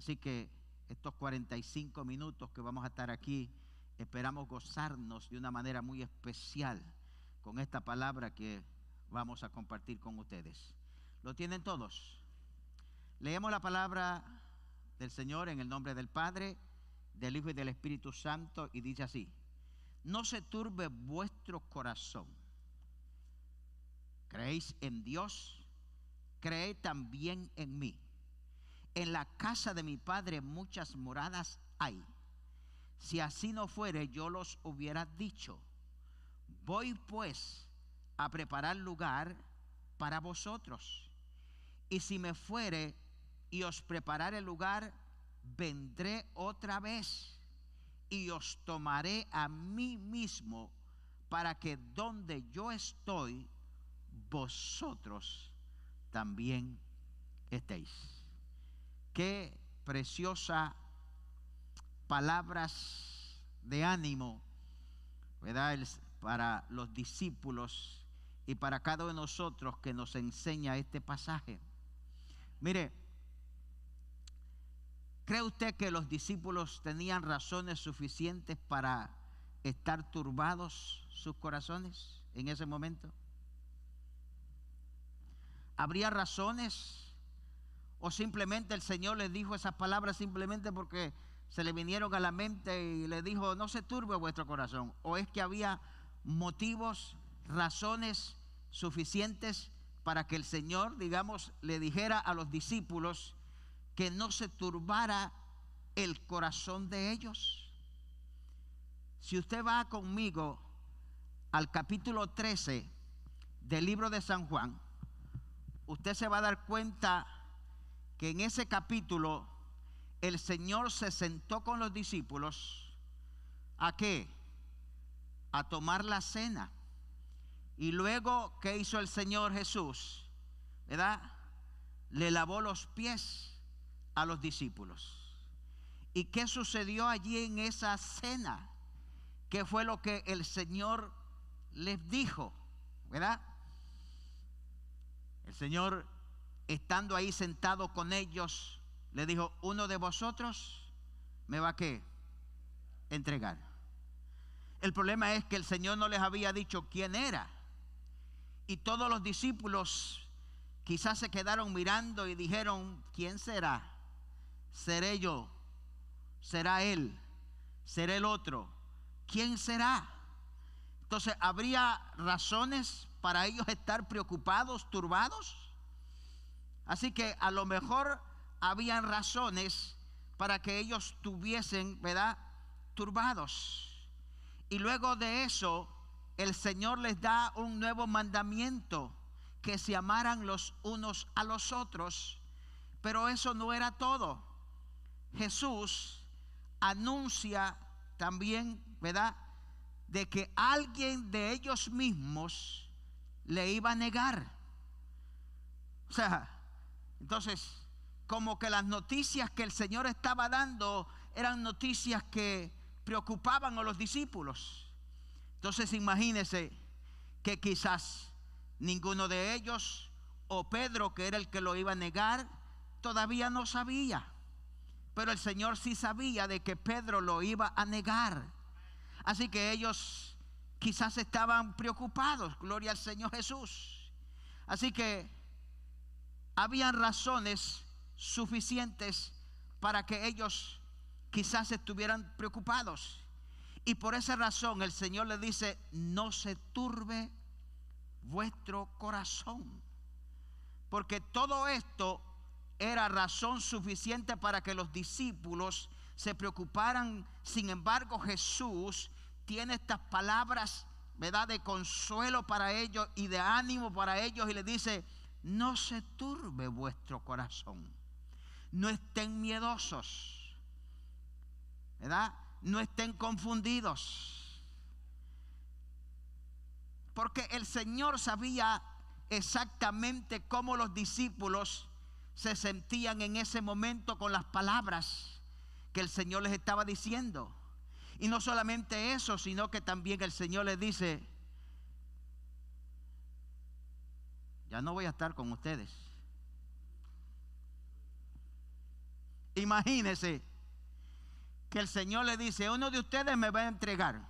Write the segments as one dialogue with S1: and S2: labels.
S1: Así que estos 45 minutos que vamos a estar aquí, esperamos gozarnos de una manera muy especial con esta palabra que vamos a compartir con ustedes. ¿Lo tienen todos? Leemos la palabra del Señor en el nombre del Padre, del Hijo y del Espíritu Santo y dice así, no se turbe vuestro corazón. Creéis en Dios, cree también en mí en la casa de mi padre muchas moradas hay. Si así no fuere, yo los hubiera dicho. Voy pues a preparar lugar para vosotros. Y si me fuere y os prepararé lugar, vendré otra vez y os tomaré a mí mismo para que donde yo estoy, vosotros también estéis. Qué preciosa palabras de ánimo, ¿verdad? para los discípulos y para cada uno de nosotros que nos enseña este pasaje. Mire, ¿cree usted que los discípulos tenían razones suficientes para estar turbados sus corazones en ese momento? ¿Habría razones o simplemente el Señor les dijo esas palabras simplemente porque se le vinieron a la mente y le dijo, no se turbe vuestro corazón. O es que había motivos, razones suficientes para que el Señor, digamos, le dijera a los discípulos que no se turbara el corazón de ellos. Si usted va conmigo al capítulo 13 del libro de San Juan, usted se va a dar cuenta que en ese capítulo el Señor se sentó con los discípulos. ¿A qué? A tomar la cena. Y luego, ¿qué hizo el Señor Jesús? ¿Verdad? Le lavó los pies a los discípulos. ¿Y qué sucedió allí en esa cena? ¿Qué fue lo que el Señor les dijo? ¿Verdad? El Señor estando ahí sentado con ellos, le dijo, uno de vosotros me va a qué? Entregar. El problema es que el Señor no les había dicho quién era. Y todos los discípulos quizás se quedaron mirando y dijeron, ¿quién será? ¿Seré yo? ¿Será él? ¿Será el otro? ¿Quién será? Entonces, ¿habría razones para ellos estar preocupados, turbados? Así que a lo mejor habían razones para que ellos tuviesen, ¿verdad? Turbados. Y luego de eso, el Señor les da un nuevo mandamiento, que se amaran los unos a los otros. Pero eso no era todo. Jesús anuncia también, ¿verdad? De que alguien de ellos mismos le iba a negar. O sea, entonces, como que las noticias que el Señor estaba dando eran noticias que preocupaban a los discípulos. Entonces imagínense que quizás ninguno de ellos o Pedro, que era el que lo iba a negar, todavía no sabía. Pero el Señor sí sabía de que Pedro lo iba a negar. Así que ellos quizás estaban preocupados, gloria al Señor Jesús. Así que habían razones suficientes para que ellos quizás estuvieran preocupados. Y por esa razón el Señor le dice, no se turbe vuestro corazón. Porque todo esto era razón suficiente para que los discípulos se preocuparan. Sin embargo, Jesús tiene estas palabras, ¿verdad?, de consuelo para ellos y de ánimo para ellos y le dice, no se turbe vuestro corazón. No estén miedosos. ¿Verdad? No estén confundidos. Porque el Señor sabía exactamente cómo los discípulos se sentían en ese momento con las palabras que el Señor les estaba diciendo. Y no solamente eso, sino que también el Señor les dice, Ya no voy a estar con ustedes. Imagínese que el Señor le dice, uno de ustedes me va a entregar.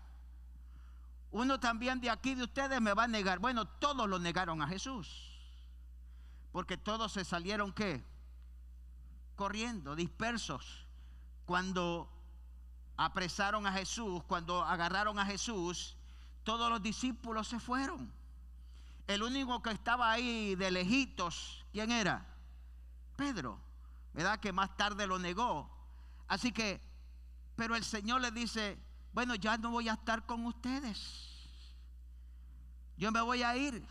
S1: Uno también de aquí de ustedes me va a negar. Bueno, todos lo negaron a Jesús. Porque todos se salieron qué? Corriendo, dispersos. Cuando apresaron a Jesús, cuando agarraron a Jesús, todos los discípulos se fueron el único que estaba ahí de lejitos, ¿quién era? Pedro, ¿verdad? Que más tarde lo negó. Así que, pero el Señor le dice, bueno, ya no voy a estar con ustedes. Yo me voy a ir.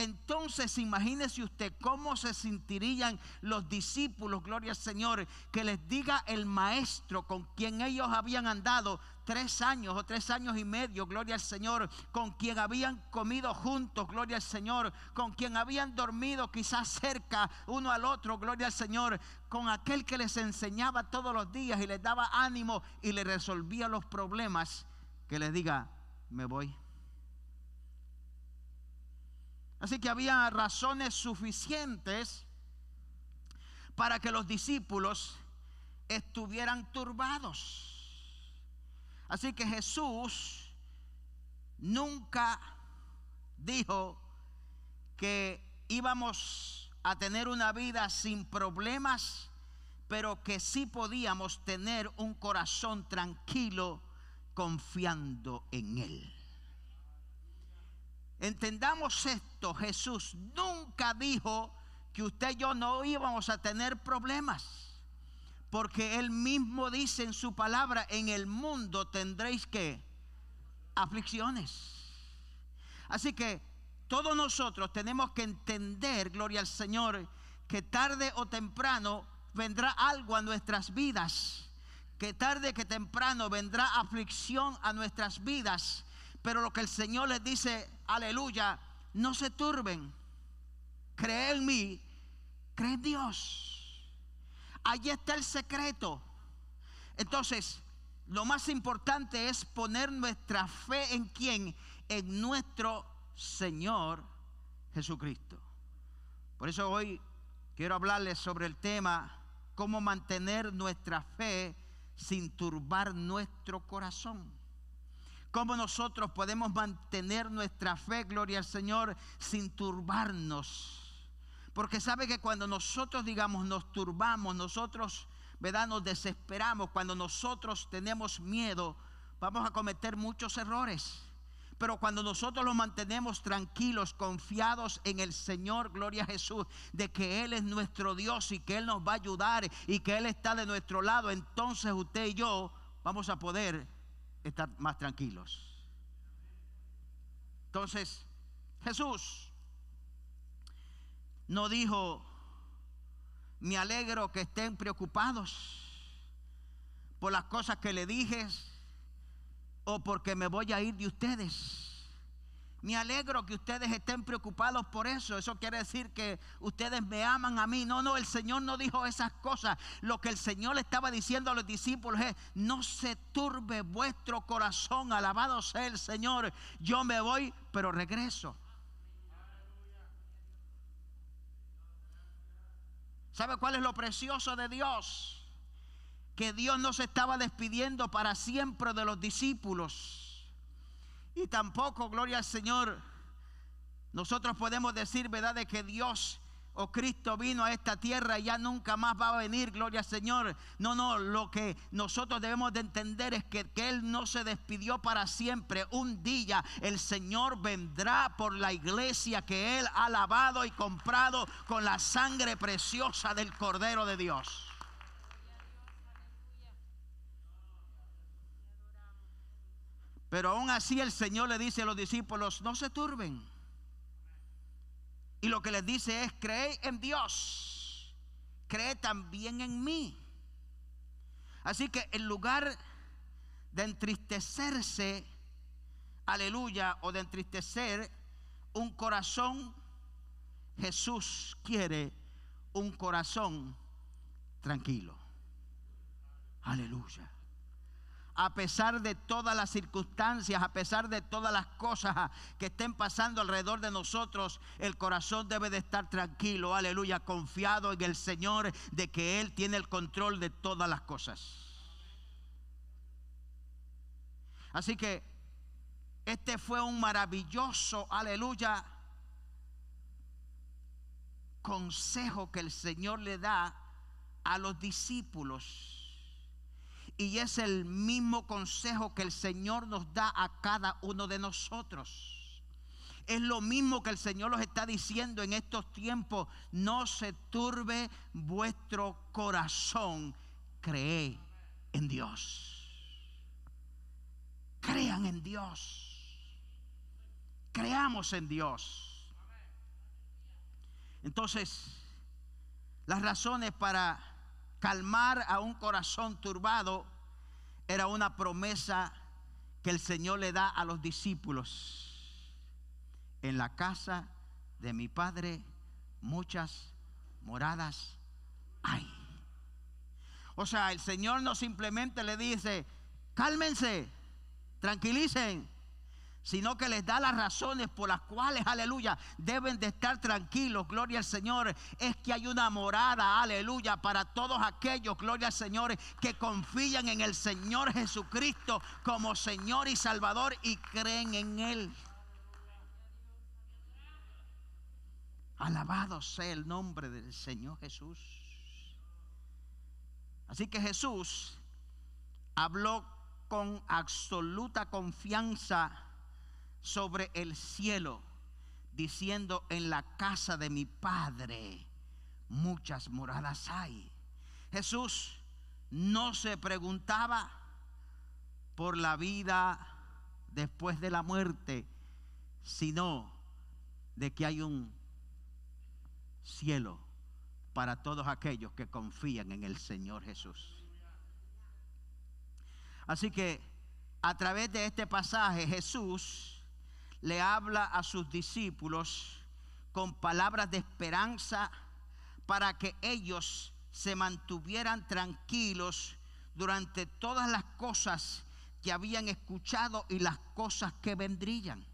S1: Entonces imagínese usted cómo se sentirían los discípulos, gloria al Señor, que les diga el maestro con quien ellos habían andado tres años o tres años y medio, gloria al Señor, con quien habían comido juntos, gloria al Señor, con quien habían dormido quizás cerca uno al otro, gloria al Señor, con aquel que les enseñaba todos los días y les daba ánimo y les resolvía los problemas, que les diga, me voy Así que había razones suficientes para que los discípulos estuvieran turbados. Así que Jesús nunca dijo que íbamos a tener una vida sin problemas, pero que sí podíamos tener un corazón tranquilo confiando en Él. Entendamos esto, Jesús nunca dijo que usted y yo no íbamos a tener problemas. Porque Él mismo dice en su palabra, en el mundo tendréis que aflicciones. Así que todos nosotros tenemos que entender, gloria al Señor, que tarde o temprano vendrá algo a nuestras vidas. Que tarde que temprano vendrá aflicción a nuestras vidas. Pero lo que el Señor les dice, aleluya, no se turben. Cree en mí, cree en Dios. Allí está el secreto. Entonces, lo más importante es poner nuestra fe en quién? En nuestro Señor Jesucristo. Por eso hoy quiero hablarles sobre el tema cómo mantener nuestra fe sin turbar nuestro corazón cómo nosotros podemos mantener nuestra fe, gloria al Señor, sin turbarnos. Porque sabe que cuando nosotros, digamos, nos turbamos, nosotros, ¿verdad? Nos desesperamos, cuando nosotros tenemos miedo, vamos a cometer muchos errores. Pero cuando nosotros los mantenemos tranquilos, confiados en el Señor, gloria a Jesús, de que Él es nuestro Dios y que Él nos va a ayudar y que Él está de nuestro lado, entonces usted y yo vamos a poder estar más tranquilos. Entonces, Jesús no dijo, me alegro que estén preocupados por las cosas que le dije o porque me voy a ir de ustedes. Me alegro que ustedes estén preocupados por eso. Eso quiere decir que ustedes me aman a mí. No, no, el Señor no dijo esas cosas. Lo que el Señor le estaba diciendo a los discípulos es, no se turbe vuestro corazón, alabado sea el Señor. Yo me voy, pero regreso. ¿Sabe cuál es lo precioso de Dios? Que Dios no se estaba despidiendo para siempre de los discípulos y tampoco, gloria al Señor, nosotros podemos decir, ¿verdad?, de que Dios o Cristo vino a esta tierra y ya nunca más va a venir, gloria al Señor. No, no, lo que nosotros debemos de entender es que, que, Él no se despidió para siempre. Un día el Señor vendrá por la iglesia que Él ha lavado y comprado con la sangre preciosa del Cordero de Dios. Pero aún así el Señor le dice a los discípulos, no se turben. Y lo que les dice es, cree en Dios, cree también en mí. Así que en lugar de entristecerse, aleluya, o de entristecer un corazón, Jesús quiere un corazón tranquilo. Aleluya a pesar de todas las circunstancias, a pesar de todas las cosas que estén pasando alrededor de nosotros, el corazón debe de estar tranquilo, aleluya, confiado en el Señor de que Él tiene el control de todas las cosas. Así que este fue un maravilloso, aleluya, consejo que el Señor le da a los discípulos y es el mismo consejo que el Señor nos da a cada uno de nosotros. Es lo mismo que el Señor nos está diciendo en estos tiempos. No se turbe vuestro corazón. Cree en Dios. Crean en Dios. Creamos en Dios. Entonces, las razones para calmar a un corazón turbado era una promesa que el Señor le da a los discípulos. En la casa de mi Padre muchas moradas hay. O sea, el Señor no simplemente le dice, cálmense, tranquilicen, sino que les da las razones por las cuales, aleluya, deben de estar tranquilos, gloria al Señor, es que hay una morada, aleluya, para todos aquellos, gloria al Señor, que confían en el Señor Jesucristo como Señor y Salvador y creen en Él. Alabado sea el nombre del Señor Jesús. Así que Jesús habló con absoluta confianza sobre el cielo, diciendo, en la casa de mi Padre muchas moradas hay. Jesús no se preguntaba por la vida después de la muerte, sino de que hay un cielo para todos aquellos que confían en el Señor Jesús. Así que a través de este pasaje Jesús le habla a sus discípulos con palabras de esperanza para que ellos se mantuvieran tranquilos durante todas las cosas que habían escuchado y las cosas que vendrían.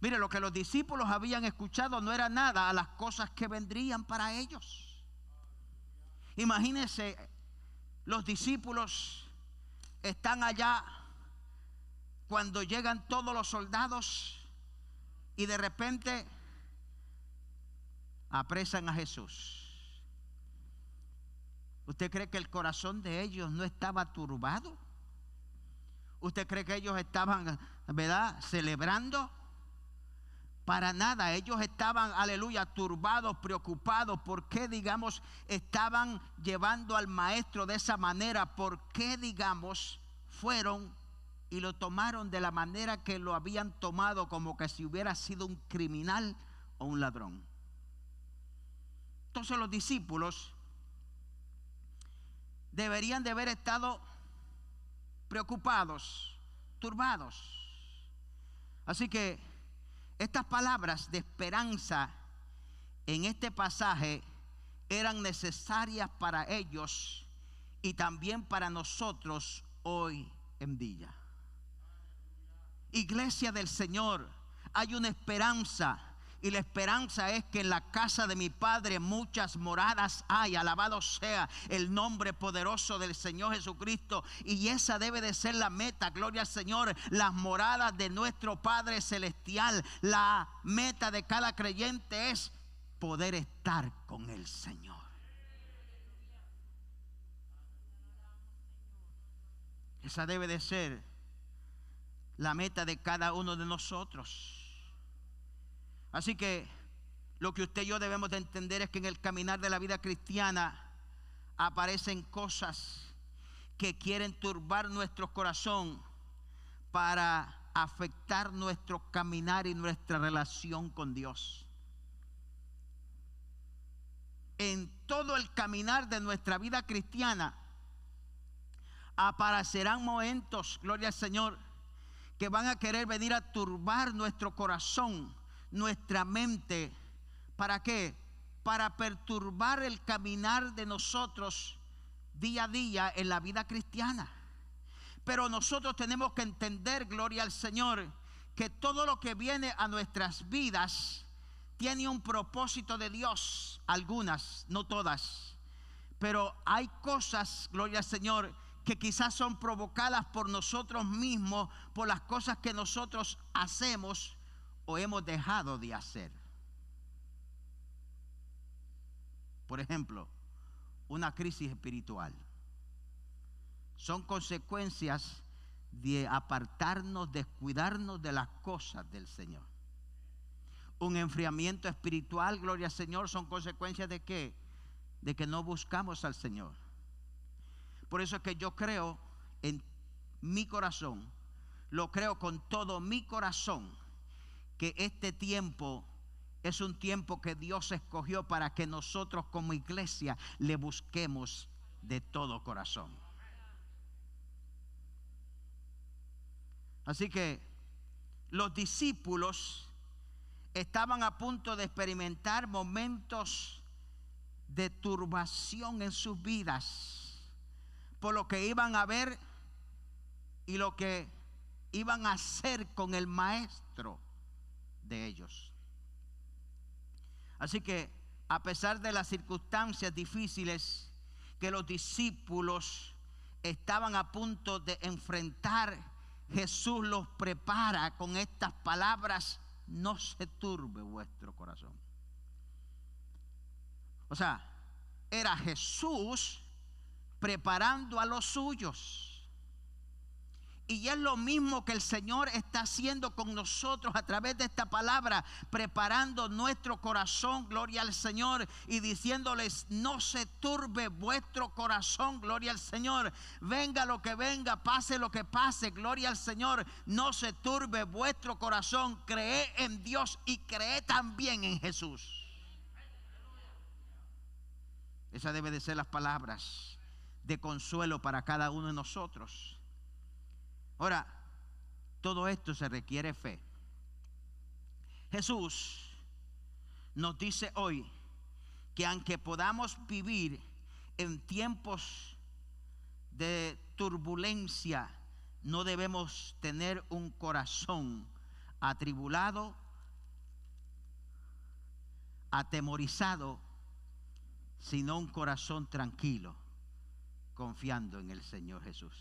S1: Mire, lo que los discípulos habían escuchado no era nada a las cosas que vendrían para ellos. Imagínense, los discípulos están allá cuando llegan todos los soldados y de repente apresan a Jesús. ¿Usted cree que el corazón de ellos no estaba turbado? ¿Usted cree que ellos estaban, verdad, celebrando? Para nada, ellos estaban, aleluya, turbados, preocupados. ¿Por qué, digamos, estaban llevando al maestro de esa manera? ¿Por qué, digamos, fueron y lo tomaron de la manera que lo habían tomado, como que si hubiera sido un criminal o un ladrón. Entonces los discípulos deberían de haber estado preocupados, turbados. Así que estas palabras de esperanza en este pasaje eran necesarias para ellos y también para nosotros hoy en día. Iglesia del Señor, hay una esperanza. Y la esperanza es que en la casa de mi Padre muchas moradas hay. Alabado sea el nombre poderoso del Señor Jesucristo. Y esa debe de ser la meta, gloria al Señor. Las moradas de nuestro Padre Celestial. La meta de cada creyente es poder estar con el Señor. Esa debe de ser la meta de cada uno de nosotros. Así que lo que usted y yo debemos de entender es que en el caminar de la vida cristiana aparecen cosas que quieren turbar nuestro corazón para afectar nuestro caminar y nuestra relación con Dios. En todo el caminar de nuestra vida cristiana aparecerán momentos, gloria al Señor, que van a querer venir a turbar nuestro corazón, nuestra mente. ¿Para qué? Para perturbar el caminar de nosotros día a día en la vida cristiana. Pero nosotros tenemos que entender, gloria al Señor, que todo lo que viene a nuestras vidas tiene un propósito de Dios. Algunas, no todas. Pero hay cosas, gloria al Señor, que quizás son provocadas por nosotros mismos, por las cosas que nosotros hacemos o hemos dejado de hacer. Por ejemplo, una crisis espiritual. Son consecuencias de apartarnos, descuidarnos de las cosas del Señor. Un enfriamiento espiritual, gloria al Señor, son consecuencias de qué? De que no buscamos al Señor por eso es que yo creo en mi corazón, lo creo con todo mi corazón, que este tiempo es un tiempo que Dios escogió para que nosotros como iglesia le busquemos de todo corazón. Así que los discípulos estaban a punto de experimentar momentos de turbación en sus vidas por lo que iban a ver y lo que iban a hacer con el maestro de ellos. Así que a pesar de las circunstancias difíciles que los discípulos estaban a punto de enfrentar, Jesús los prepara con estas palabras, no se turbe vuestro corazón. O sea, era Jesús preparando a los suyos. Y es lo mismo que el Señor está haciendo con nosotros a través de esta palabra, preparando nuestro corazón, gloria al Señor, y diciéndoles, no se turbe vuestro corazón, gloria al Señor. Venga lo que venga, pase lo que pase, gloria al Señor. No se turbe vuestro corazón, cree en Dios y cree también en Jesús. Esa debe de ser las palabras de consuelo para cada uno de nosotros. Ahora, todo esto se requiere fe. Jesús nos dice hoy que aunque podamos vivir en tiempos de turbulencia, no debemos tener un corazón atribulado, atemorizado, sino un corazón tranquilo confiando en el Señor Jesús.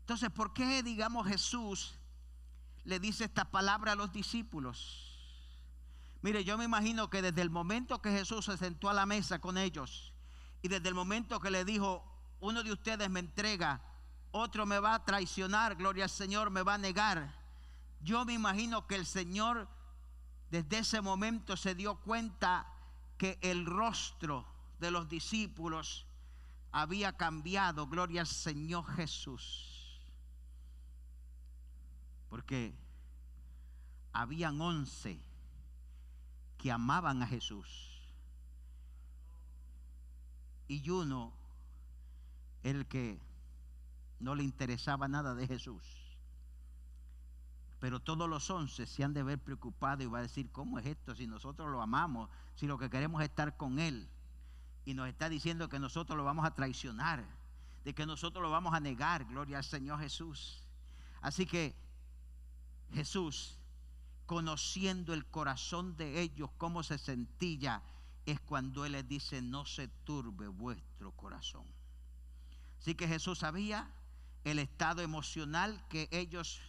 S1: Entonces, ¿por qué, digamos, Jesús le dice esta palabra a los discípulos? Mire, yo me imagino que desde el momento que Jesús se sentó a la mesa con ellos y desde el momento que le dijo, uno de ustedes me entrega, otro me va a traicionar, gloria al Señor, me va a negar. Yo me imagino que el Señor desde ese momento se dio cuenta que el rostro de los discípulos había cambiado, gloria al Señor Jesús. Porque habían once que amaban a Jesús. Y uno, el que no le interesaba nada de Jesús. Pero todos los once se han de ver preocupados y va a decir, ¿cómo es esto? Si nosotros lo amamos, si lo que queremos es estar con Él y nos está diciendo que nosotros lo vamos a traicionar, de que nosotros lo vamos a negar, gloria al Señor Jesús. Así que Jesús, conociendo el corazón de ellos, cómo se sentía, es cuando Él les dice, no se turbe vuestro corazón. Así que Jesús sabía el estado emocional que ellos,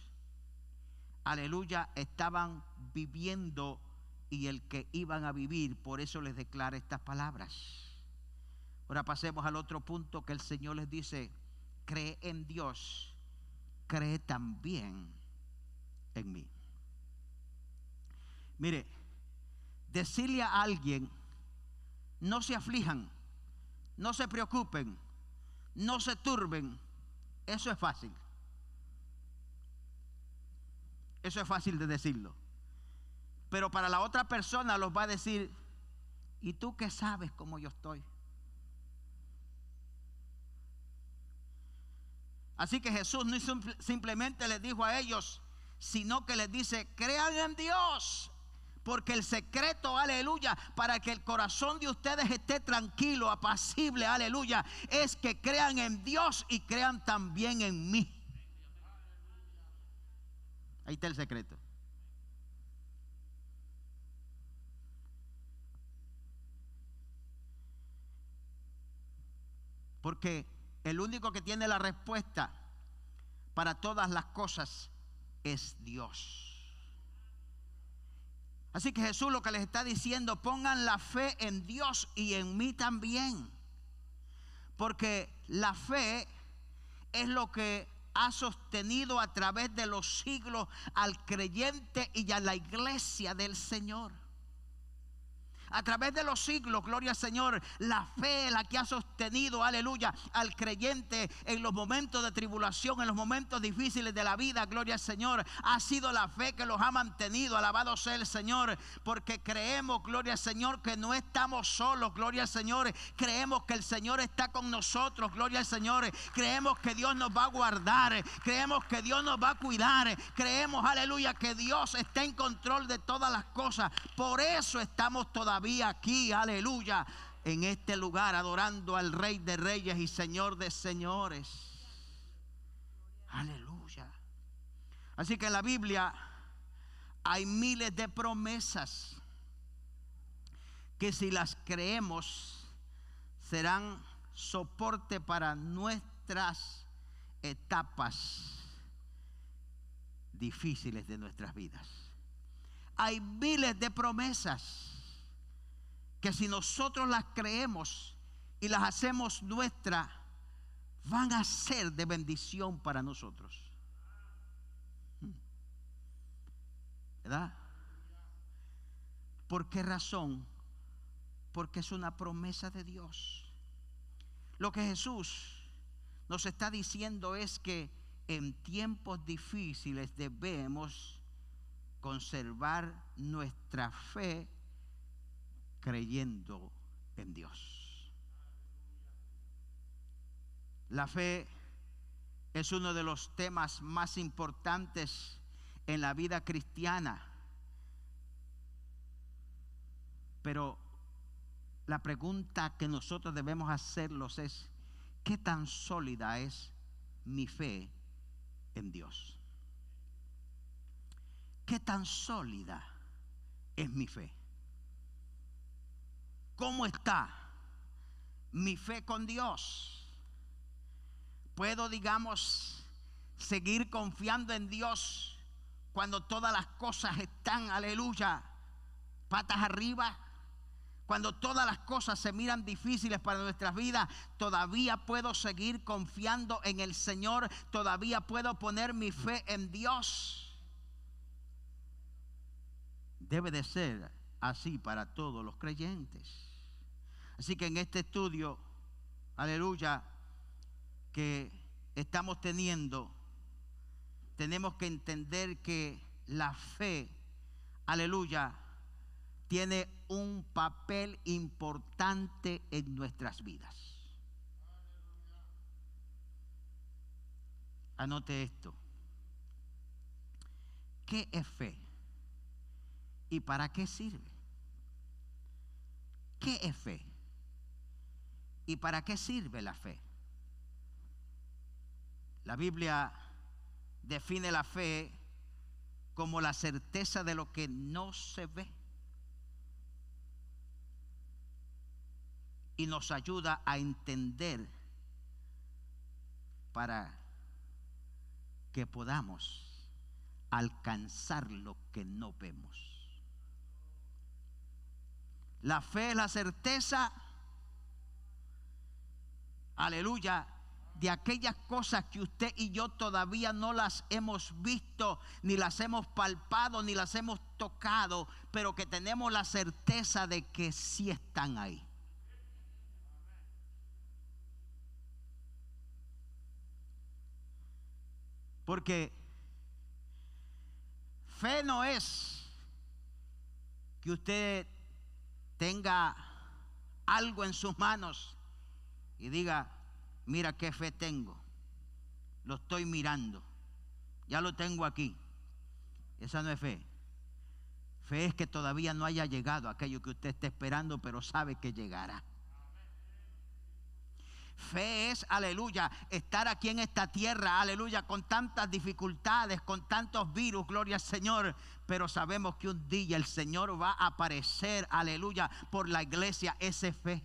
S1: aleluya, estaban viviendo y el que iban a vivir. Por eso les declara estas palabras. Ahora pasemos al otro punto que el Señor les dice, cree en Dios, cree también en mí. Mire, decirle a alguien, no se aflijan, no se preocupen, no se turben, eso es fácil. Eso es fácil de decirlo. Pero para la otra persona los va a decir, ¿y tú qué sabes cómo yo estoy? Así que Jesús no simplemente les dijo a ellos, sino que les dice, crean en Dios. Porque el secreto, aleluya, para que el corazón de ustedes esté tranquilo, apacible, aleluya, es que crean en Dios y crean también en mí. Ahí está el secreto. Porque el único que tiene la respuesta para todas las cosas es Dios. Así que Jesús lo que les está diciendo, pongan la fe en Dios y en mí también. Porque la fe es lo que ha sostenido a través de los siglos al creyente y a la iglesia del Señor. A través de los siglos, gloria al Señor, la fe, la que ha sostenido, aleluya, al creyente en los momentos de tribulación, en los momentos difíciles de la vida, gloria al Señor, ha sido la fe que los ha mantenido. Alabado sea el Señor, porque creemos, gloria al Señor, que no estamos solos, gloria al Señor. Creemos que el Señor está con nosotros, gloria al Señor. Creemos que Dios nos va a guardar, creemos que Dios nos va a cuidar, creemos, aleluya, que Dios está en control de todas las cosas. Por eso estamos todavía Vi aquí, aleluya, en este lugar, adorando al Rey de Reyes y Señor de Señores. Aleluya. Así que en la Biblia hay miles de promesas que si las creemos serán soporte para nuestras etapas difíciles de nuestras vidas. Hay miles de promesas que si nosotros las creemos y las hacemos nuestra van a ser de bendición para nosotros. Hmm. ¿Verdad? ¿Por qué razón? Porque es una promesa de Dios. Lo que Jesús nos está diciendo es que en tiempos difíciles debemos conservar nuestra fe creyendo en Dios. La fe es uno de los temas más importantes en la vida cristiana. Pero la pregunta que nosotros debemos hacerlos es, ¿qué tan sólida es mi fe en Dios? ¿Qué tan sólida es mi fe? ¿Cómo está mi fe con Dios? ¿Puedo, digamos, seguir confiando en Dios cuando todas las cosas están, aleluya, patas arriba? Cuando todas las cosas se miran difíciles para nuestras vidas, todavía puedo seguir confiando en el Señor, todavía puedo poner mi fe en Dios. Debe de ser así para todos los creyentes. Así que en este estudio, aleluya, que estamos teniendo, tenemos que entender que la fe, aleluya, tiene un papel importante en nuestras vidas. Anote esto. ¿Qué es fe? ¿Y para qué sirve? ¿Qué es fe? ¿Y para qué sirve la fe? La Biblia define la fe como la certeza de lo que no se ve. Y nos ayuda a entender para que podamos alcanzar lo que no vemos. La fe es la certeza aleluya, de aquellas cosas que usted y yo todavía no las hemos visto, ni las hemos palpado, ni las hemos tocado, pero que tenemos la certeza de que sí están ahí. Porque fe no es que usted tenga algo en sus manos y diga, mira qué fe tengo, lo estoy mirando, ya lo tengo aquí. Esa no es fe. Fe es que todavía no haya llegado aquello que usted está esperando, pero sabe que llegará. Fe es, aleluya, estar aquí en esta tierra, aleluya, con tantas dificultades, con tantos virus, gloria al Señor. Pero sabemos que un día el Señor va a aparecer, aleluya, por la iglesia. Ese fe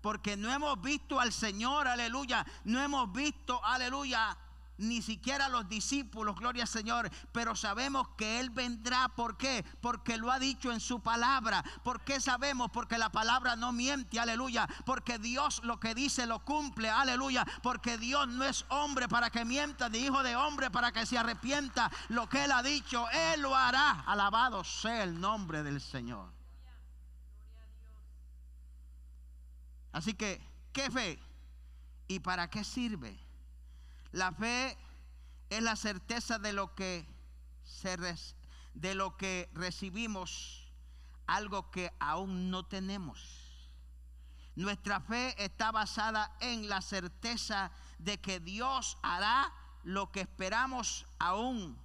S1: porque no hemos visto al Señor, aleluya, no hemos visto, aleluya, ni siquiera los discípulos, gloria al Señor, pero sabemos que Él vendrá. ¿Por qué? Porque lo ha dicho en su palabra. ¿Por qué sabemos? Porque la palabra no miente, aleluya. Porque Dios lo que dice lo cumple, aleluya. Porque Dios no es hombre para que mienta, ni hijo de hombre para que se arrepienta. Lo que Él ha dicho, Él lo hará. Alabado sea el nombre del Señor. Así que, ¿qué fe? ¿Y para qué sirve? La fe es la certeza de lo que de lo que recibimos, algo que aún no tenemos. Nuestra fe está basada en la certeza de que Dios hará lo que esperamos aún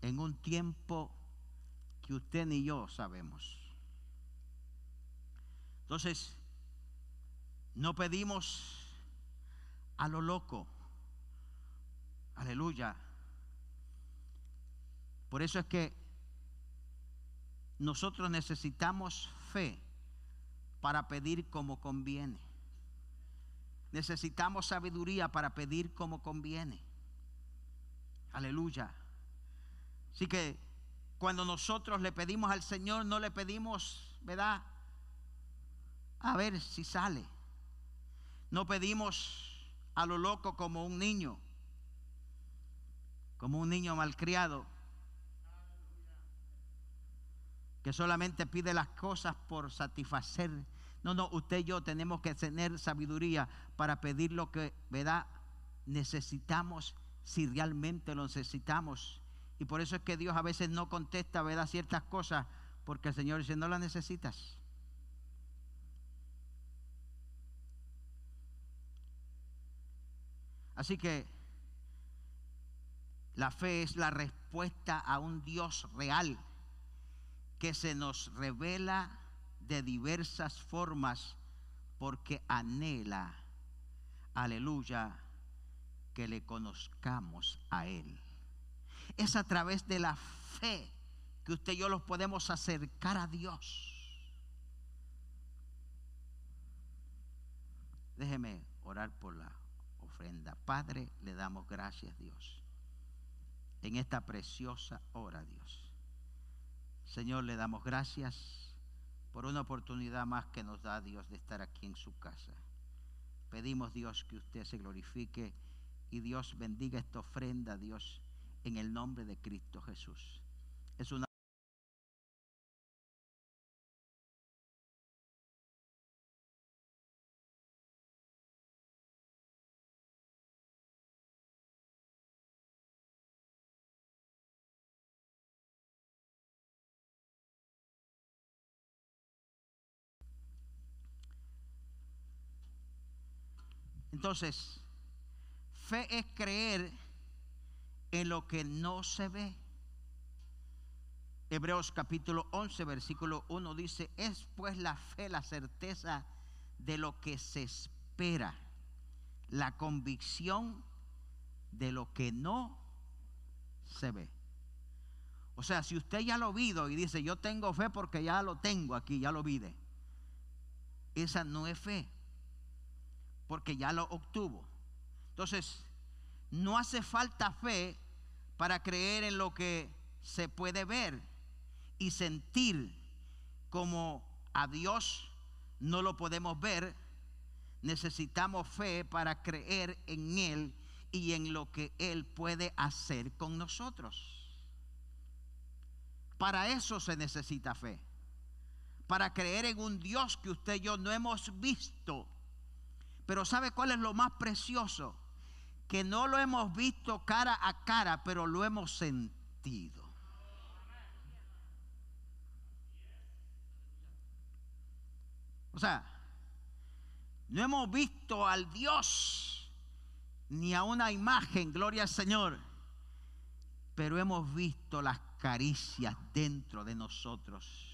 S1: en un tiempo que usted ni yo sabemos. Entonces, no pedimos a lo loco. Aleluya. Por eso es que nosotros necesitamos fe para pedir como conviene. Necesitamos sabiduría para pedir como conviene. Aleluya. Así que cuando nosotros le pedimos al Señor, no le pedimos, ¿verdad? A ver si sale. No pedimos a lo loco como un niño, como un niño malcriado, que solamente pide las cosas por satisfacer. No, no, usted y yo tenemos que tener sabiduría para pedir lo que, ¿verdad? Necesitamos si realmente lo necesitamos. Y por eso es que Dios a veces no contesta, ¿verdad? Ciertas cosas, porque el Señor dice, no las necesitas. Así que la fe es la respuesta a un Dios real que se nos revela de diversas formas porque anhela, aleluya, que le conozcamos a Él. Es a través de la fe que usted y yo los podemos acercar a Dios. Déjeme orar por la Padre, le damos gracias, Dios, en esta preciosa hora, Dios. Señor, le damos gracias por una oportunidad más que nos da Dios de estar aquí en su casa. Pedimos, Dios, que usted se glorifique y Dios bendiga esta ofrenda, Dios, en el nombre de Cristo Jesús. Es una Entonces, fe es creer en lo que no se ve. Hebreos capítulo 11, versículo 1 dice, es pues la fe la certeza de lo que se espera, la convicción de lo que no se ve. O sea, si usted ya lo vido y dice, yo tengo fe porque ya lo tengo aquí, ya lo vide, esa no es fe porque ya lo obtuvo. Entonces, no hace falta fe para creer en lo que se puede ver y sentir como a Dios no lo podemos ver. Necesitamos fe para creer en Él y en lo que Él puede hacer con nosotros. Para eso se necesita fe. Para creer en un Dios que usted y yo no hemos visto pero ¿sabe cuál es lo más precioso? Que no lo hemos visto cara a cara, pero lo hemos sentido. O sea, no hemos visto al Dios ni a una imagen, gloria al Señor, pero hemos visto las caricias dentro de nosotros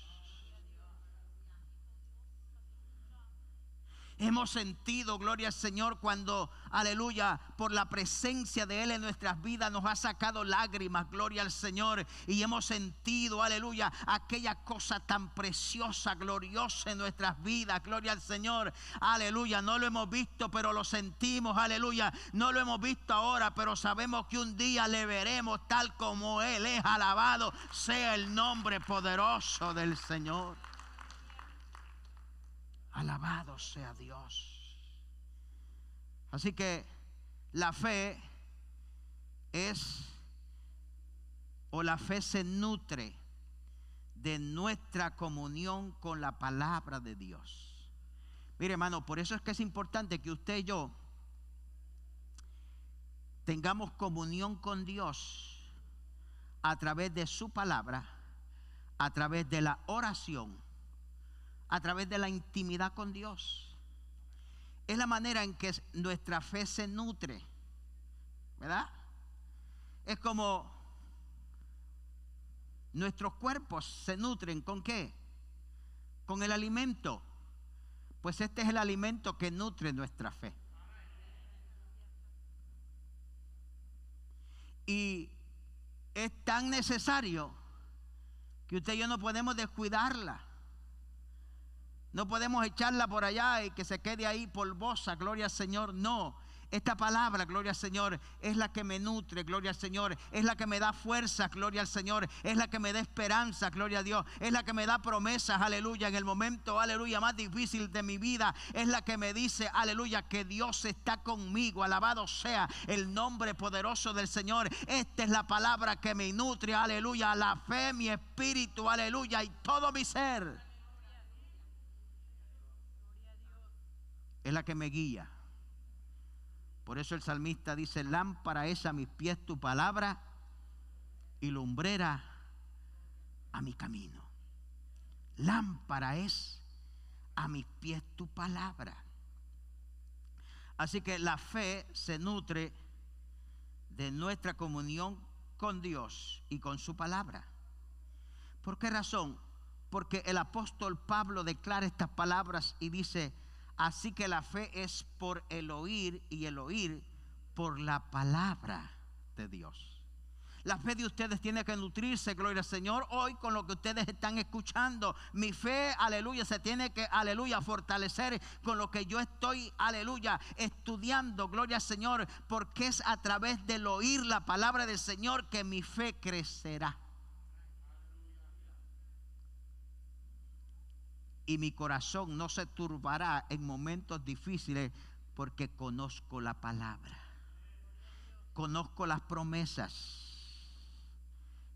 S1: Hemos sentido, gloria al Señor, cuando, aleluya, por la presencia de Él en nuestras vidas nos ha sacado lágrimas, gloria al Señor. Y hemos sentido, aleluya, aquella cosa tan preciosa, gloriosa en nuestras vidas, gloria al Señor. Aleluya, no lo hemos visto, pero lo sentimos, aleluya. No lo hemos visto ahora, pero sabemos que un día le veremos tal como Él es. Alabado sea el nombre poderoso del Señor. Alabado sea Dios. Así que la fe es, o la fe se nutre de nuestra comunión con la palabra de Dios. Mire, hermano, por eso es que es importante que usted y yo tengamos comunión con Dios a través de su palabra, a través de la oración a través de la intimidad con Dios. Es la manera en que nuestra fe se nutre, ¿verdad? Es como nuestros cuerpos se nutren con qué? Con el alimento. Pues este es el alimento que nutre nuestra fe. Y es tan necesario que usted y yo no podemos descuidarla. No podemos echarla por allá y que se quede ahí polvosa, gloria al Señor, no. Esta palabra, gloria al Señor, es la que me nutre, gloria al Señor, es la que me da fuerza, gloria al Señor, es la que me da esperanza, gloria a Dios, es la que me da promesas, aleluya, en el momento, aleluya, más difícil de mi vida, es la que me dice, aleluya, que Dios está conmigo, alabado sea el nombre poderoso del Señor. Esta es la palabra que me nutre, aleluya, la fe, mi espíritu, aleluya, y todo mi ser. es la que me guía. Por eso el salmista dice, lámpara es a mis pies tu palabra y lumbrera a mi camino. Lámpara es a mis pies tu palabra. Así que la fe se nutre de nuestra comunión con Dios y con su palabra. ¿Por qué razón? Porque el apóstol Pablo declara estas palabras y dice, Así que la fe es por el oír y el oír por la palabra de Dios. La fe de ustedes tiene que nutrirse, gloria al Señor, hoy con lo que ustedes están escuchando. Mi fe, aleluya, se tiene que, aleluya, fortalecer con lo que yo estoy, aleluya, estudiando, gloria al Señor, porque es a través del oír la palabra del Señor que mi fe crecerá. y mi corazón no se turbará en momentos difíciles porque conozco la palabra, conozco las promesas.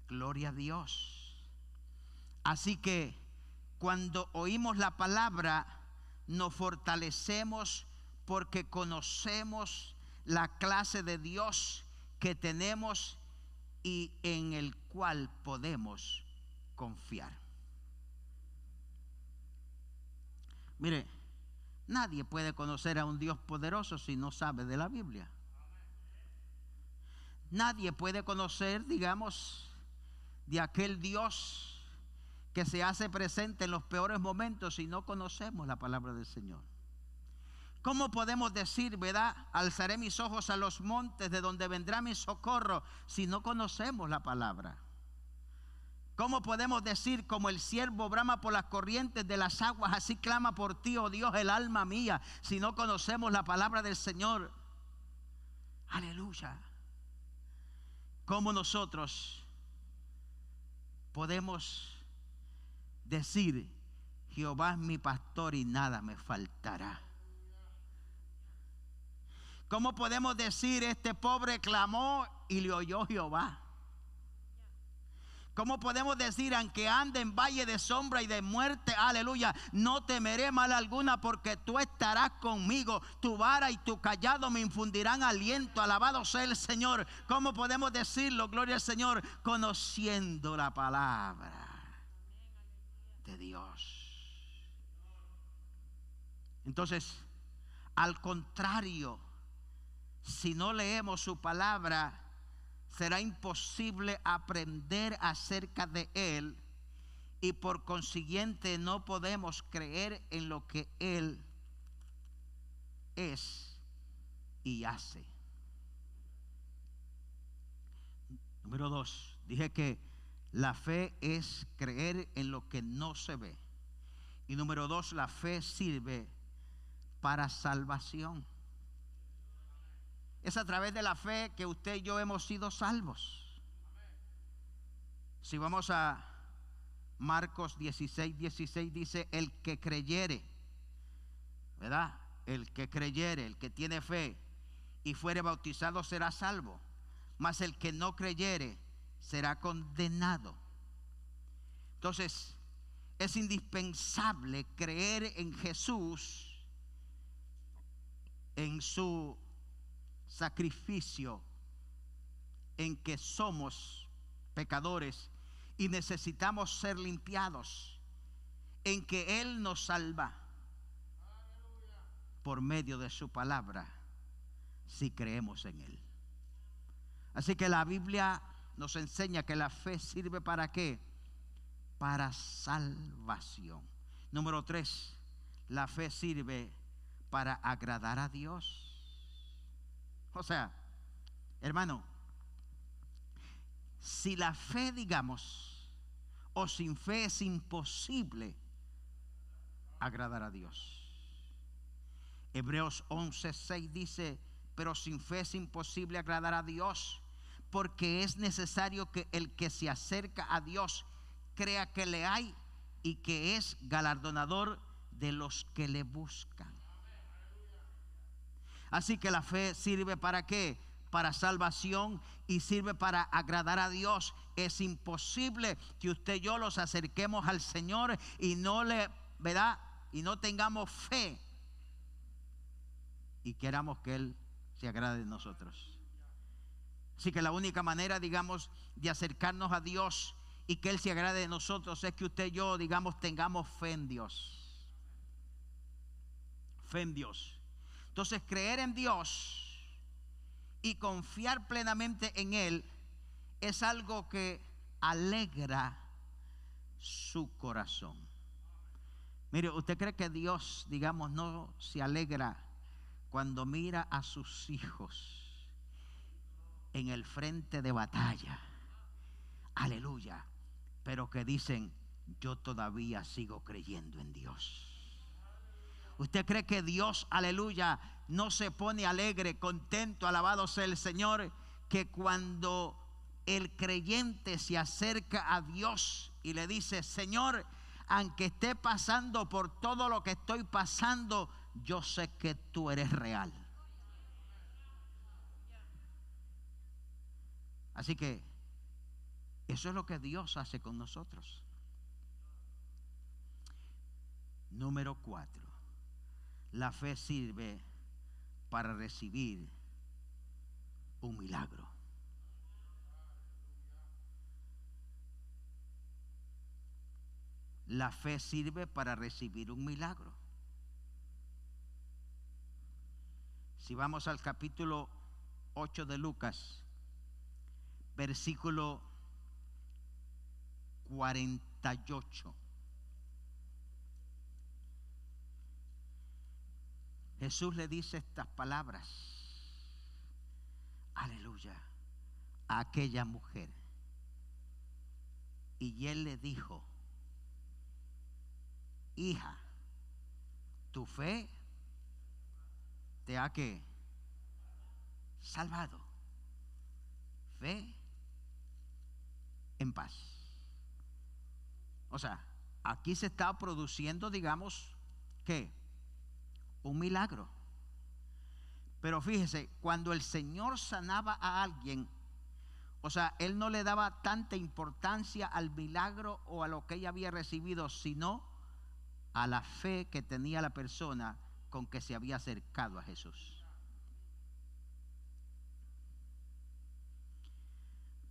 S1: Gloria a Dios. Así que cuando oímos la palabra, nos fortalecemos porque conocemos la clase de Dios que tenemos y en el cual podemos confiar. Mire, nadie puede conocer a un Dios poderoso si no sabe de la Biblia. Nadie puede conocer, digamos, de aquel Dios que se hace presente en los peores momentos si no conocemos la palabra del Señor. ¿Cómo podemos decir, verdad? Alzaré mis ojos a los montes de donde vendrá mi socorro si no conocemos la palabra. ¿Cómo podemos decir como el siervo brama por las corrientes de las aguas, así clama por ti, oh Dios, el alma mía, si no conocemos la palabra del Señor? Aleluya. ¿Cómo nosotros podemos decir, Jehová es mi pastor y nada me faltará? ¿Cómo podemos decir, este pobre clamó y le oyó Jehová? ¿Cómo podemos decir, aunque ande en valle de sombra y de muerte, aleluya, no temeré mal alguna porque tú estarás conmigo, tu vara y tu callado me infundirán aliento, alabado sea el Señor. ¿Cómo podemos decirlo, gloria al Señor, conociendo la palabra de Dios? Entonces, al contrario, si no leemos su palabra, será imposible aprender acerca de Él y por consiguiente no podemos creer en lo que Él es y hace. Número dos, dije que la fe es creer en lo que no se ve. Y número dos, la fe sirve para salvación. Es a través de la fe que usted y yo hemos sido salvos. Si vamos a Marcos 16, 16 dice, el que creyere, ¿verdad? El que creyere, el que tiene fe y fuere bautizado será salvo, mas el que no creyere será condenado. Entonces, es indispensable creer en Jesús, en su sacrificio en que somos pecadores y necesitamos ser limpiados, en que Él nos salva por medio de su palabra, si creemos en Él. Así que la Biblia nos enseña que la fe sirve para qué? Para salvación. Número tres, la fe sirve para agradar a Dios. O sea, hermano, si la fe, digamos, o sin fe es imposible agradar a Dios. Hebreos 6 dice, pero sin fe es imposible agradar a Dios, porque es necesario que el que se acerca a Dios crea que le hay y que es galardonador de los que le buscan. Así que la fe sirve para qué? Para salvación y sirve para agradar a Dios. Es imposible que usted y yo los acerquemos al Señor y no le, ¿verdad? Y no tengamos fe y queramos que Él se agrade en nosotros. Así que la única manera, digamos, de acercarnos a Dios y que Él se agrade de nosotros es que usted y yo, digamos, tengamos fe en Dios. Fe en Dios. Entonces, creer en Dios y confiar plenamente en Él es algo que alegra su corazón. Mire, ¿usted cree que Dios, digamos, no se alegra cuando mira a sus hijos en el frente de batalla? Aleluya. Pero que dicen, yo todavía sigo creyendo en Dios. ¿Usted cree que Dios, aleluya, no se pone alegre, contento, alabado sea el Señor, que cuando el creyente se acerca a Dios y le dice, Señor, aunque esté pasando por todo lo que estoy pasando, yo sé que tú eres real. Así que eso es lo que Dios hace con nosotros. Número 4 la fe sirve para recibir un milagro. La fe sirve para recibir un milagro. Si vamos al capítulo 8 de Lucas, versículo 48. Jesús le dice estas palabras. Aleluya. A aquella mujer. Y él le dijo, hija, tu fe te ha que salvado. Fe en paz. O sea, aquí se está produciendo, digamos, que un milagro. Pero fíjese, cuando el Señor sanaba a alguien, o sea, Él no le daba tanta importancia al milagro o a lo que ella había recibido, sino a la fe que tenía la persona con que se había acercado a Jesús.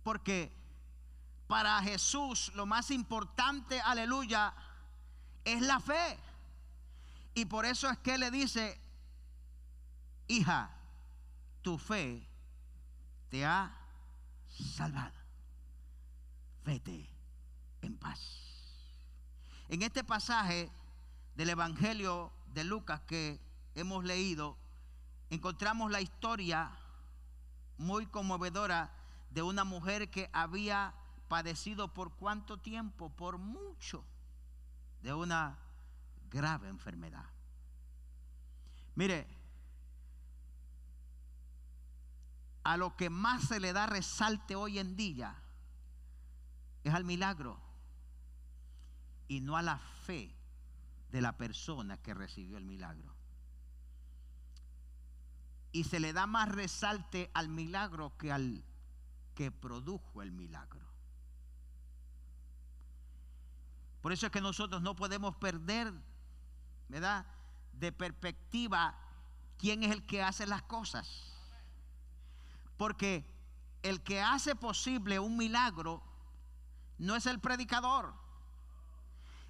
S1: Porque para Jesús lo más importante, aleluya, es la fe. Y por eso es que le dice, hija, tu fe te ha salvado. Vete en paz. En este pasaje del Evangelio de Lucas que hemos leído, encontramos la historia muy conmovedora de una mujer que había padecido por cuánto tiempo, por mucho, de una grave enfermedad. Mire, a lo que más se le da resalte hoy en día es al milagro y no a la fe de la persona que recibió el milagro. Y se le da más resalte al milagro que al que produjo el milagro. Por eso es que nosotros no podemos perder ¿verdad? De perspectiva, ¿quién es el que hace las cosas? Porque el que hace posible un milagro no es el predicador.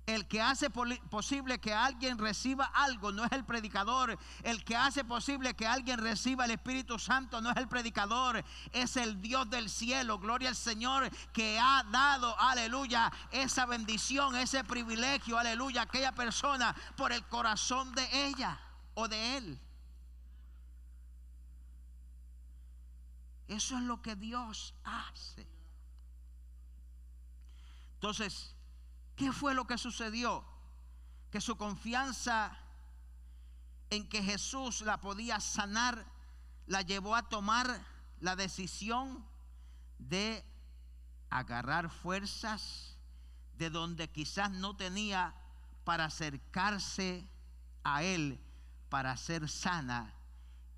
S1: El que hace posible que alguien reciba algo no es el predicador. El que hace posible que alguien reciba el Espíritu Santo no es el predicador. Es el Dios del cielo. Gloria al Señor que ha dado, aleluya, esa bendición, ese privilegio, aleluya, a aquella persona por el corazón de ella o de él. Eso es lo que Dios hace. Entonces, ¿Qué fue lo que sucedió? Que su confianza en que Jesús la podía sanar la llevó a tomar la decisión de agarrar fuerzas de donde quizás no tenía para acercarse a Él para ser sana.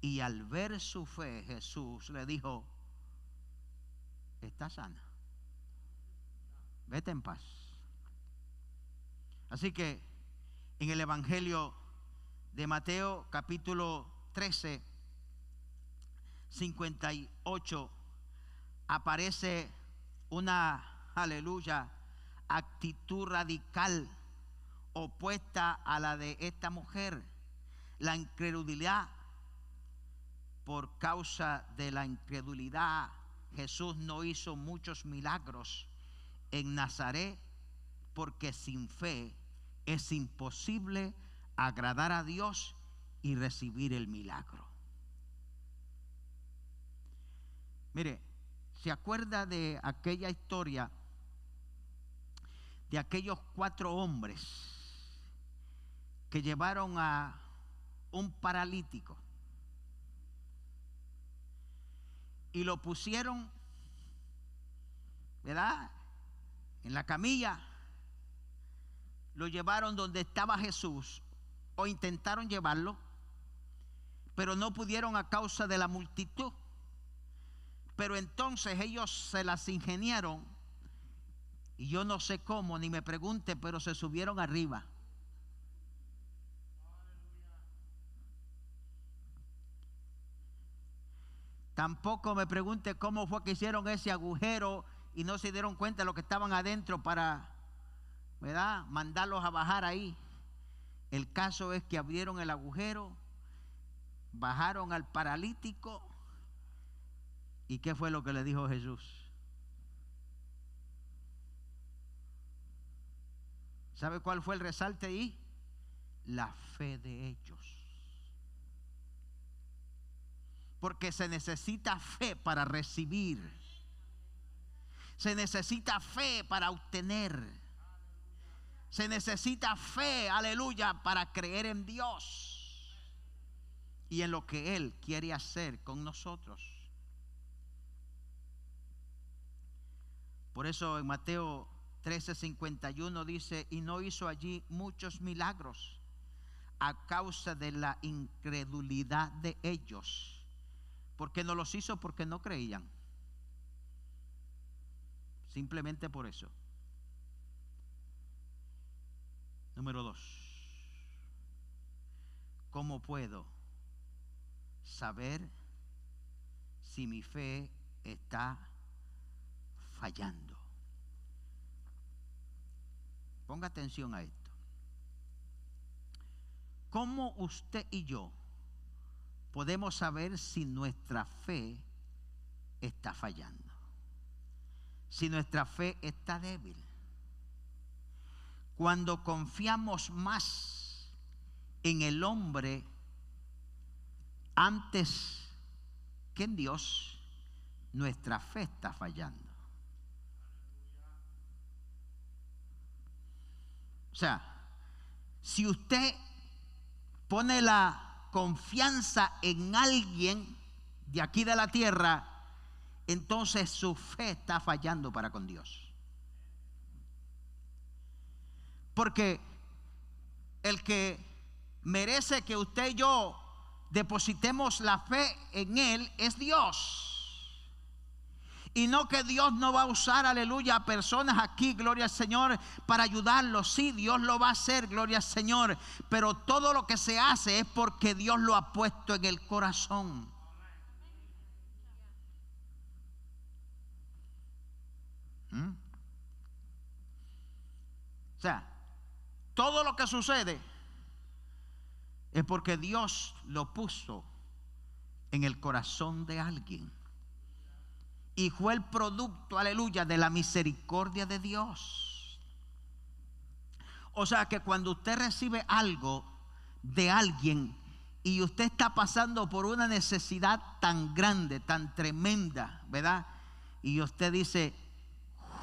S1: Y al ver su fe, Jesús le dijo, está sana. Vete en paz. Así que en el Evangelio de Mateo capítulo 13, 58, aparece una, aleluya, actitud radical opuesta a la de esta mujer, la incredulidad. Por causa de la incredulidad, Jesús no hizo muchos milagros en Nazaret porque sin fe es imposible agradar a Dios y recibir el milagro. Mire, ¿se acuerda de aquella historia de aquellos cuatro hombres que llevaron a un paralítico y lo pusieron, ¿verdad? En la camilla lo llevaron donde estaba Jesús o intentaron llevarlo, pero no pudieron a causa de la multitud. Pero entonces ellos se las ingeniaron y yo no sé cómo, ni me pregunte, pero se subieron arriba. Tampoco me pregunte cómo fue que hicieron ese agujero y no se dieron cuenta de lo que estaban adentro para ¿verdad? Mandarlos a bajar ahí. El caso es que abrieron el agujero, bajaron al paralítico. ¿Y qué fue lo que le dijo Jesús? ¿Sabe cuál fue el resalte ahí? La fe de ellos. Porque se necesita fe para recibir. Se necesita fe para obtener. Se necesita fe, aleluya, para creer en Dios y en lo que Él quiere hacer con nosotros. Por eso en Mateo 13:51 dice, y no hizo allí muchos milagros a causa de la incredulidad de ellos. Porque no los hizo porque no creían. Simplemente por eso. Número dos. ¿Cómo puedo saber si mi fe está fallando? Ponga atención a esto. ¿Cómo usted y yo podemos saber si nuestra fe está fallando? Si nuestra fe está débil cuando confiamos más en el hombre antes que en Dios, nuestra fe está fallando. O sea, si usted pone la confianza en alguien de aquí de la tierra, entonces su fe está fallando para con Dios. Porque el que merece que usted y yo depositemos la fe en Él es Dios. Y no que Dios no va a usar, aleluya, a personas aquí, gloria al Señor, para ayudarlos. Sí, Dios lo va a hacer, gloria al Señor. Pero todo lo que se hace es porque Dios lo ha puesto en el corazón. ¿Mm? O sea, todo lo que sucede es porque Dios lo puso en el corazón de alguien. Y fue el producto, aleluya, de la misericordia de Dios. O sea que cuando usted recibe algo de alguien y usted está pasando por una necesidad tan grande, tan tremenda, ¿verdad? Y usted dice,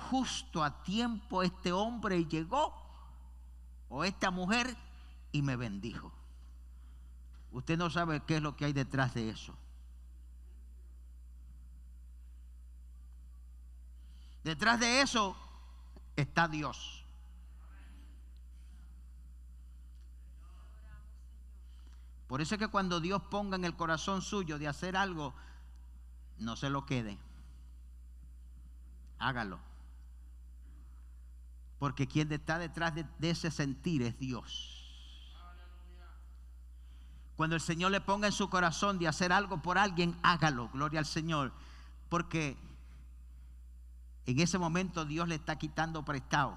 S1: justo a tiempo este hombre llegó o esta mujer y me bendijo. Usted no sabe qué es lo que hay detrás de eso. Detrás de eso está Dios. Por eso es que cuando Dios ponga en el corazón suyo de hacer algo, no se lo quede. Hágalo. Porque quien está detrás de, ese sentir es Dios. Cuando el Señor le ponga en su corazón de hacer algo por alguien, hágalo, gloria al Señor. Porque en ese momento Dios le está quitando prestado.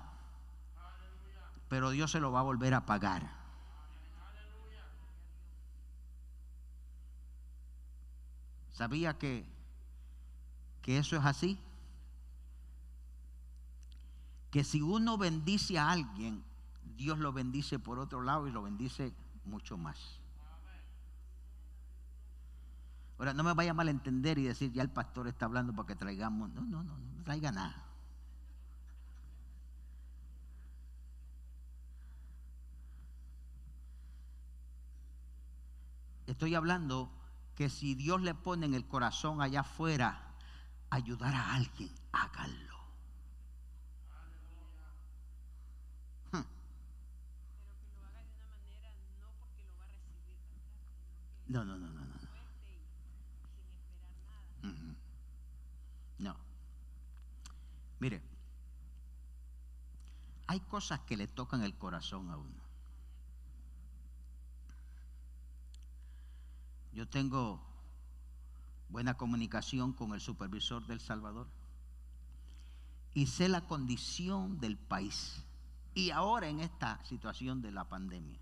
S1: Pero Dios se lo va a volver a pagar. ¿Sabía que, que eso es así? que si uno bendice a alguien, Dios lo bendice por otro lado y lo bendice mucho más. Ahora, no me vaya a malentender y decir, ya el pastor está hablando para que traigamos. No, no, no, no traiga nada. Estoy hablando que si Dios le pone en el corazón allá afuera ayudar a alguien, hágalo. No, no, no, no, no. No. Mire, hay cosas que le tocan el corazón a uno. Yo tengo buena comunicación con el supervisor del Salvador y sé la condición del país. Y ahora en esta situación de la pandemia.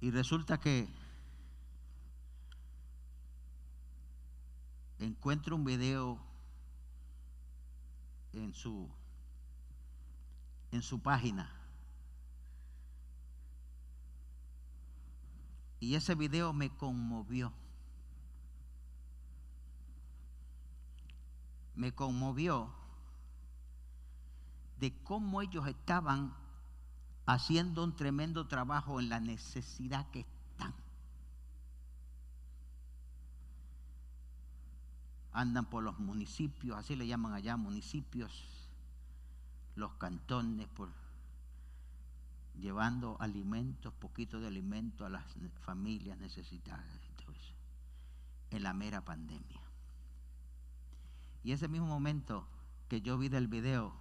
S1: Y resulta que encuentro un video en su en su página. Y ese video me conmovió. Me conmovió de cómo ellos estaban haciendo un tremendo trabajo en la necesidad que están. Andan por los municipios, así le llaman allá municipios, los cantones, por, llevando alimentos, poquito de alimento a las familias necesitadas todo eso, en la mera pandemia. Y ese mismo momento que yo vi del video,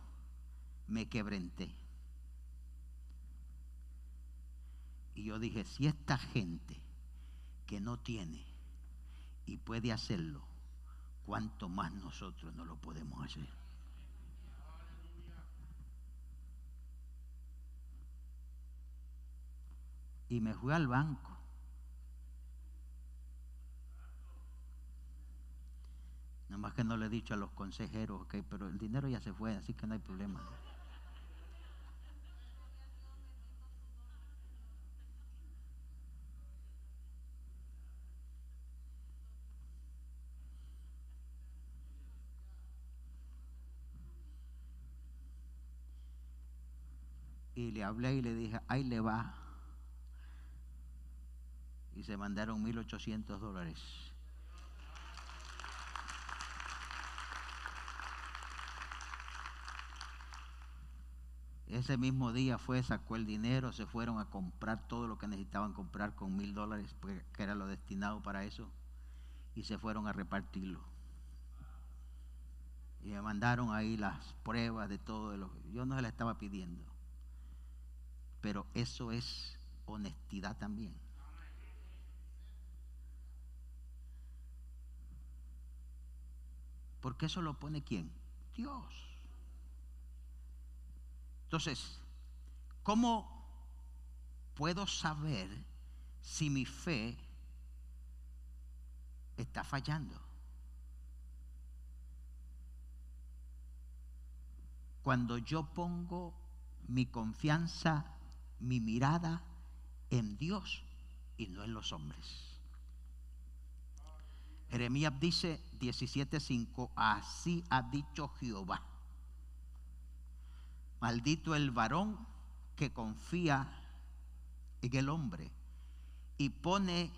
S1: me quebrenté. Y yo dije, si esta gente que no tiene y puede hacerlo, ¿cuánto más nosotros no lo podemos hacer? Y me fui al banco. Nada más que no le he dicho a los consejeros, ok, pero el dinero ya se fue, así que no hay problema. Y le hablé y le dije, ahí le va. Y se mandaron 1.800 dólares. Ese mismo día fue, sacó el dinero, se fueron a comprar todo lo que necesitaban comprar con mil dólares, que era lo destinado para eso, y se fueron a repartirlo. Y me mandaron ahí las pruebas de todo. De lo, yo no se la estaba pidiendo. Pero eso es honestidad también. Porque eso lo pone quién? Dios. Entonces, ¿cómo puedo saber si mi fe está fallando? Cuando yo pongo mi confianza mi mirada en Dios y no en los hombres. Jeremías dice 17:5, así ha dicho Jehová. Maldito el varón que confía en el hombre y pone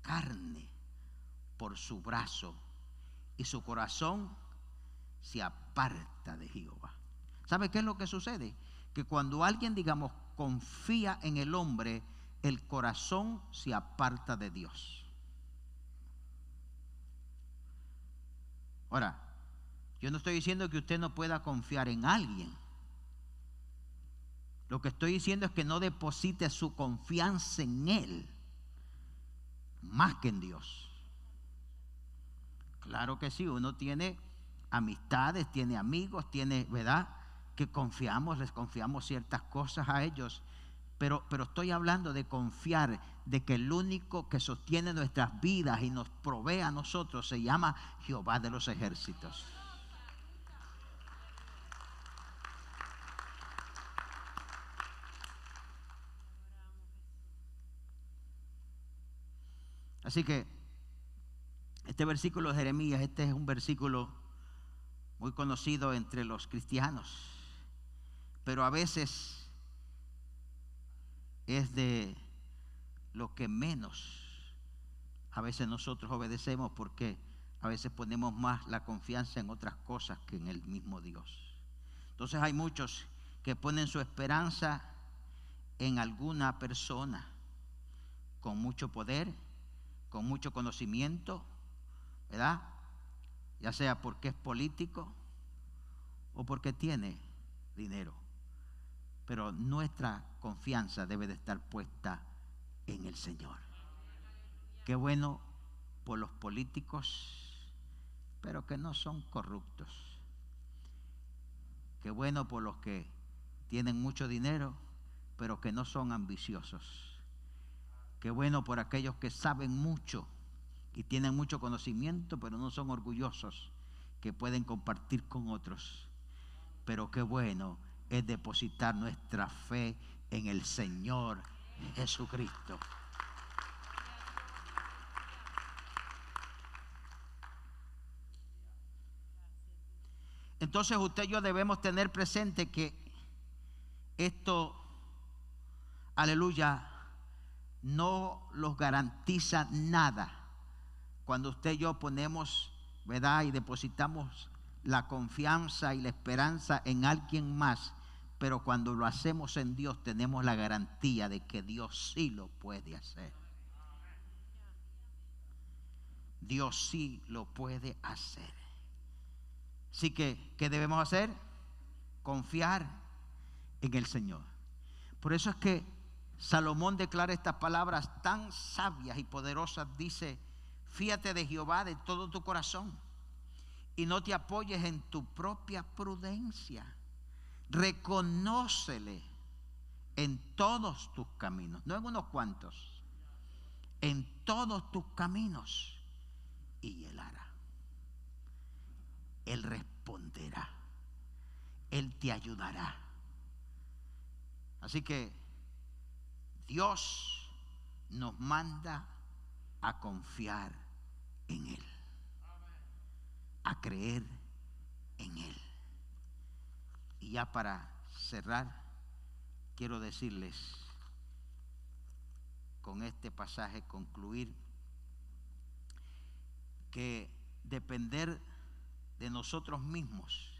S1: carne por su brazo y su corazón se aparta de Jehová. ¿Sabe qué es lo que sucede? Que cuando alguien, digamos, confía en el hombre, el corazón se aparta de Dios. Ahora, yo no estoy diciendo que usted no pueda confiar en alguien. Lo que estoy diciendo es que no deposite su confianza en Él, más que en Dios. Claro que sí, uno tiene amistades, tiene amigos, tiene, ¿verdad? que confiamos, les confiamos ciertas cosas a ellos, pero, pero estoy hablando de confiar, de que el único que sostiene nuestras vidas y nos provee a nosotros se llama Jehová de los ejércitos. Así que este versículo de Jeremías, este es un versículo muy conocido entre los cristianos pero a veces es de lo que menos a veces nosotros obedecemos porque a veces ponemos más la confianza en otras cosas que en el mismo Dios. Entonces hay muchos que ponen su esperanza en alguna persona con mucho poder, con mucho conocimiento, ¿verdad? Ya sea porque es político o porque tiene dinero. Pero nuestra confianza debe de estar puesta en el Señor. Qué bueno por los políticos, pero que no son corruptos. Qué bueno por los que tienen mucho dinero, pero que no son ambiciosos. Qué bueno por aquellos que saben mucho y tienen mucho conocimiento, pero no son orgullosos, que pueden compartir con otros. Pero qué bueno es depositar nuestra fe en el Señor Jesucristo. Entonces usted y yo debemos tener presente que esto, aleluya, no los garantiza nada. Cuando usted y yo ponemos, ¿verdad? Y depositamos la confianza y la esperanza en alguien más, pero cuando lo hacemos en Dios tenemos la garantía de que Dios sí lo puede hacer. Dios sí lo puede hacer. Así que, ¿qué debemos hacer? Confiar en el Señor. Por eso es que Salomón declara estas palabras tan sabias y poderosas. Dice, fíate de Jehová de todo tu corazón y no te apoyes en tu propia prudencia. Reconócele en todos tus caminos, no en unos cuantos, en todos tus caminos y él hará. Él responderá. Él te ayudará. Así que Dios nos manda a confiar en Él, a creer en Él. Y ya para cerrar, quiero decirles con este pasaje, concluir, que depender de nosotros mismos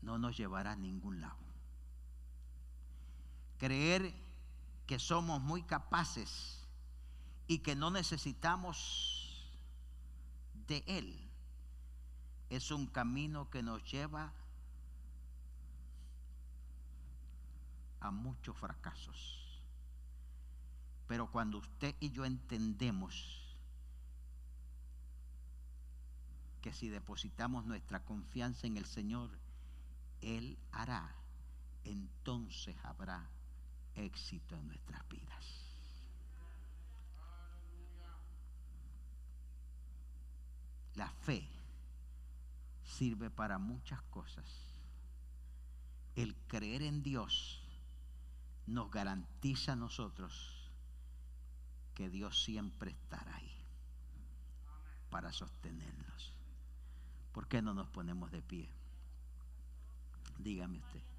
S1: no nos llevará a ningún lado. Creer que somos muy capaces y que no necesitamos de Él es un camino que nos lleva a muchos fracasos. Pero cuando usted y yo entendemos que si depositamos nuestra confianza en el Señor, Él hará, entonces habrá éxito en nuestras vidas. La fe sirve para muchas cosas. El creer en Dios nos garantiza a nosotros que Dios siempre estará ahí para sostenernos. ¿Por qué no nos ponemos de pie? Dígame usted.